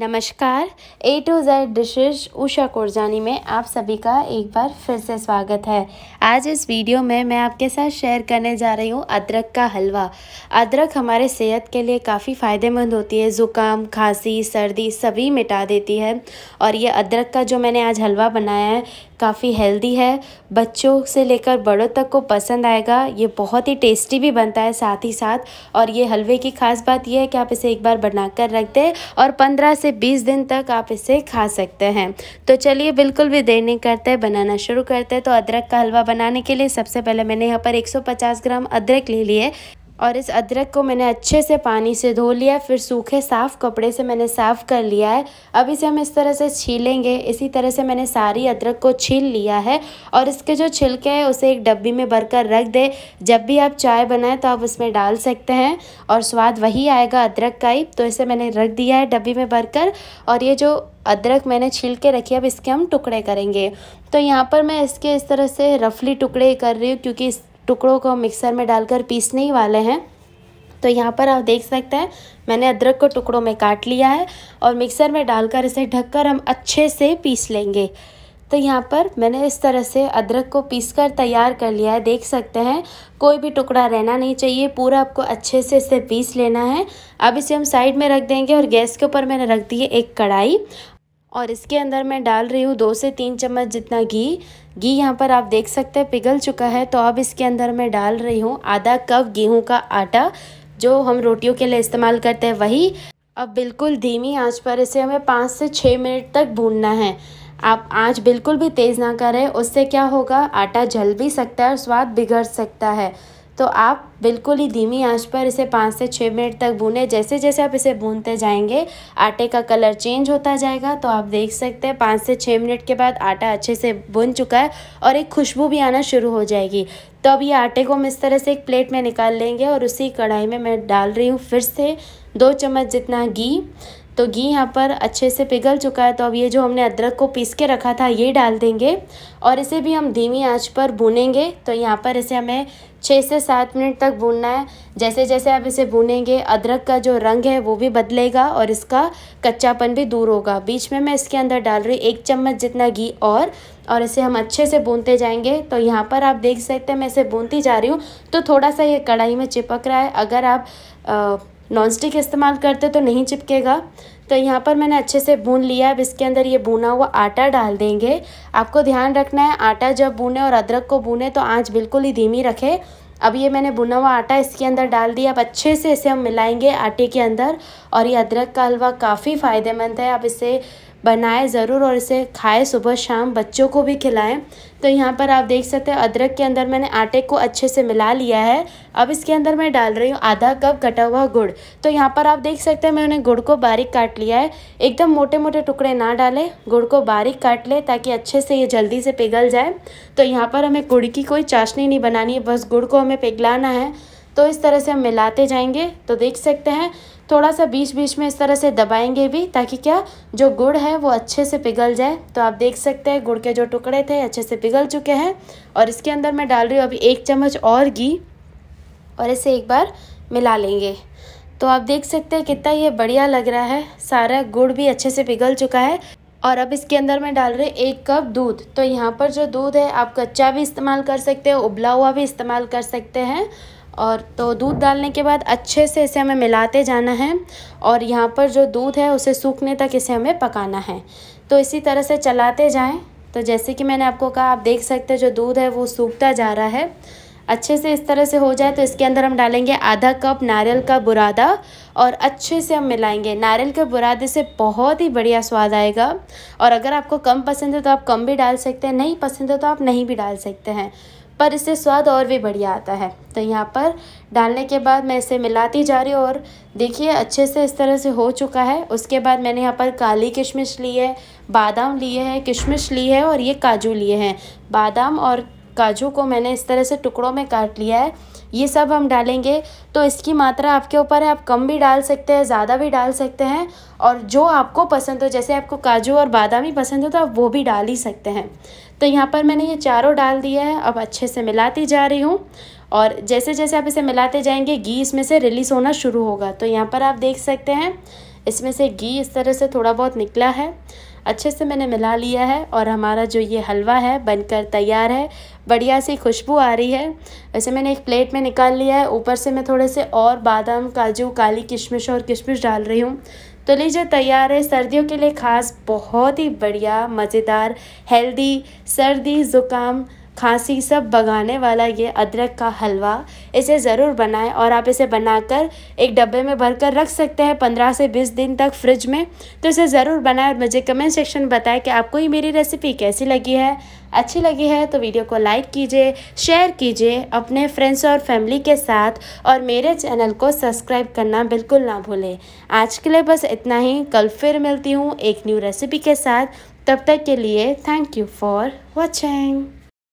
नमस्कार A to Z dishes Usha Korjani में आप सभी का एक बार फिर से स्वागत है आज इस वीडियो में मैं आपके साथ शेयर करने जा रही हूँ अदरक का हलवा अदरक हमारे सेहत के लिए काफ़ी फ़ायदेमंद होती है ज़ुकाम खांसी सर्दी सभी मिटा देती है और ये अदरक का जो मैंने आज हलवा बनाया है काफ़ी हेल्दी है बच्चों से लेकर बड़ों तक को पसंद आएगा ये बहुत ही टेस्टी भी बनता है साथ ही साथ और ये हलवे की खास बात यह है कि आप इसे एक बार बना रख दें और पंद्रह से से 20 दिन तक आप इसे खा सकते हैं तो चलिए बिल्कुल भी देर नहीं करते बनाना शुरू करते हैं तो अदरक का हलवा बनाने के लिए सबसे पहले मैंने यहाँ पर 150 ग्राम अदरक ले लिए और इस अदरक को मैंने अच्छे से पानी से धो लिया फिर सूखे साफ़ कपड़े से मैंने साफ़ कर लिया है अब इसे हम इस तरह से छीलेंगे इसी तरह से मैंने सारी अदरक को छील लिया है और इसके जो छिलके हैं उसे एक डब्बी में भरकर रख दे जब भी आप चाय बनाएं तो आप उसमें डाल सकते हैं और स्वाद वही आएगा अदरक का ही तो इसे मैंने रख दिया है डब्बी में भरकर और ये जो अदरक मैंने छील के रखी अब इसके हम टुकड़े करेंगे तो यहाँ पर मैं इसके इस तरह से रफली टुकड़े कर रही हूँ क्योंकि इस टुकड़ों को मिक्सर में डालकर पीसने ही वाले हैं तो यहाँ पर आप देख सकते हैं मैंने अदरक को टुकड़ों में काट लिया है और मिक्सर में डालकर इसे ढककर हम अच्छे से पीस लेंगे तो यहाँ पर मैंने इस तरह से अदरक को पीस कर तैयार कर लिया है देख सकते हैं कोई भी टुकड़ा रहना नहीं चाहिए पूरा आपको अच्छे से इसे पीस लेना है अब इसे हम साइड में रख देंगे और गैस के ऊपर मैंने रख दी है एक कढ़ाई और इसके अंदर मैं डाल रही हूँ दो से तीन चम्मच जितना घी घी यहाँ पर आप देख सकते हैं पिघल चुका है तो अब इसके अंदर मैं डाल रही हूँ आधा कप गेहूँ का आटा जो हम रोटियों के लिए इस्तेमाल करते हैं वही अब बिल्कुल धीमी आंच पर इसे हमें पाँच से छः मिनट तक भूनना है आप आंच बिल्कुल भी तेज़ ना करें उससे क्या होगा आटा जल भी सकता है और स्वाद बिगड़ सकता है तो आप बिल्कुल ही धीमी आंच पर इसे पाँच से छः मिनट तक भूने जैसे जैसे आप इसे भूनते जाएंगे आटे का कलर चेंज होता जाएगा तो आप देख सकते हैं पाँच से छः मिनट के बाद आटा अच्छे से भुन चुका है और एक खुशबू भी आना शुरू हो जाएगी तो अब ये आटे को हम इस तरह से एक प्लेट में निकाल लेंगे और उसी कढ़ाई में मैं डाल रही हूँ फिर से दो चम्मच जितना घी तो घी यहाँ पर अच्छे से पिघल चुका है तो अब ये जो हमने अदरक को पीस के रखा था ये डाल देंगे और इसे भी हम धीमी आंच पर भूनेंगे तो यहाँ पर इसे हमें छः से सात मिनट तक भूनना है जैसे जैसे आप इसे भूनेंगे अदरक का जो रंग है वो भी बदलेगा और इसका कच्चापन भी दूर होगा बीच में मैं इसके अंदर डाल रही एक चम्मच जितना घी और और इसे हम अच्छे से बूनते जाएंगे तो यहाँ पर आप देख सकते हैं मैं इसे बूनती जा रही हूँ तो थोड़ा सा ये कढ़ाई में चिपक रहा है अगर आप आ, नॉन स्टिक इस्तेमाल करते तो नहीं चिपकेगा तो यहाँ पर मैंने अच्छे से भून लिया अब इसके अंदर ये भुना हुआ आटा डाल देंगे आपको ध्यान रखना है आटा जब भुने और अदरक को भुने तो आँच बिल्कुल ही धीमी रखे अब ये मैंने भुना हुआ आटा इसके अंदर डाल दिया अब अच्छे से इसे हम मिलाएंगे आटे के अंदर और ये अदरक का हलवा काफ़ी फ़ायदेमंद है आप इसे बनाए ज़रूर और इसे खाएं सुबह शाम बच्चों को भी खिलाएं तो यहाँ पर आप देख सकते हैं अदरक के अंदर मैंने आटे को अच्छे से मिला लिया है अब इसके अंदर मैं डाल रही हूँ आधा कप कटा हुआ गुड़ तो यहाँ पर आप देख सकते हैं मैंने गुड़ को बारीक काट लिया है एकदम मोटे मोटे टुकड़े ना डालें गुड़ को बारीक काट लें ताकि अच्छे से ये जल्दी से पिघल जाए तो यहाँ पर हमें गुड़ की कोई चाशनी नहीं बनानी है बस गुड़ को हमें पिघलाना है तो इस तरह से हम मिलाते जाएंगे तो देख सकते हैं थोड़ा सा बीच बीच में इस तरह से दबाएंगे भी ताकि क्या जो गुड़ है वो अच्छे से पिघल जाए तो आप देख सकते हैं गुड़ के जो टुकड़े थे अच्छे से पिघल चुके हैं और इसके अंदर मैं डाल रही हूँ अभी एक चम्मच और घी और इसे एक बार मिला लेंगे तो आप देख सकते हैं कितना ये बढ़िया लग रहा है सारा गुड़ भी अच्छे से पिघल चुका है और अब इसके अंदर मैं डाल रही हूँ एक कप दूध तो यहाँ पर जो दूध है आप कच्चा भी इस्तेमाल कर सकते हैं उबला हुआ भी इस्तेमाल कर सकते हैं और तो दूध डालने के बाद अच्छे से इसे हमें मिलाते जाना है और यहाँ पर जो दूध है उसे सूखने तक इसे हमें पकाना है तो इसी तरह से चलाते जाएं तो जैसे कि मैंने आपको कहा आप देख सकते हैं जो दूध है वो सूखता जा रहा है अच्छे से इस तरह से हो जाए तो इसके अंदर हम डालेंगे आधा कप नारियल का बुरादा और अच्छे से हम मिलाएंगे नारियल के बुरादे से बहुत ही बढ़िया स्वाद आएगा और अगर आपको कम पसंद है तो आप कम भी डाल सकते हैं नहीं पसंद है तो आप नहीं भी डाल सकते हैं पर इससे स्वाद और भी बढ़िया आता है तो यहाँ पर डालने के बाद मैं इसे मिलाती जा रही हूँ और देखिए अच्छे से इस तरह से हो चुका है उसके बाद मैंने यहाँ पर काली किशमिश ली है बादाम लिए हैं किशमिश ली है और ये काजू लिए हैं बादाम और काजू को मैंने इस तरह से टुकड़ों में काट लिया है ये सब हम डालेंगे तो इसकी मात्रा आपके ऊपर है आप कम भी डाल सकते हैं ज़्यादा भी डाल सकते हैं और जो आपको पसंद हो जैसे आपको काजू और बादामी पसंद हो तो आप वो भी डाल ही सकते हैं तो यहाँ पर मैंने ये चारों डाल दिया है अब अच्छे से मिलाती जा रही हूँ और जैसे जैसे आप इसे मिलाते जाएंगे घी इसमें से रिलीज़ होना शुरू होगा तो यहाँ पर आप देख सकते हैं इसमें से घी इस तरह से थोड़ा बहुत निकला है अच्छे से मैंने मिला लिया है और हमारा जो ये हलवा है बनकर तैयार है बढ़िया सी खुशबू आ रही है ऐसे मैंने एक प्लेट में निकाल लिया है ऊपर से मैं थोड़े से और बादाम काजू काली किशमिश और किशमिश डाल रही हूँ तो लीजिए तैयार है सर्दियों के लिए ख़ास बहुत ही बढ़िया मज़ेदार हेल्दी सर्दी ज़ुकाम खांसी सब भगाने वाला ये अदरक का हलवा इसे ज़रूर बनाएं और आप इसे बनाकर एक डब्बे में भरकर रख सकते हैं पंद्रह से बीस दिन तक फ्रिज में तो इसे ज़रूर बनाएं और मुझे कमेंट सेक्शन में बताएं कि आपको ये मेरी रेसिपी कैसी लगी है अच्छी लगी है तो वीडियो को लाइक कीजिए शेयर कीजिए अपने फ्रेंड्स और फैमिली के साथ और मेरे चैनल को सब्सक्राइब करना बिल्कुल ना भूलें आज के लिए बस इतना ही कल फिर मिलती हूँ एक न्यू रेसिपी के साथ तब तक के लिए थैंक यू फॉर वॉचिंग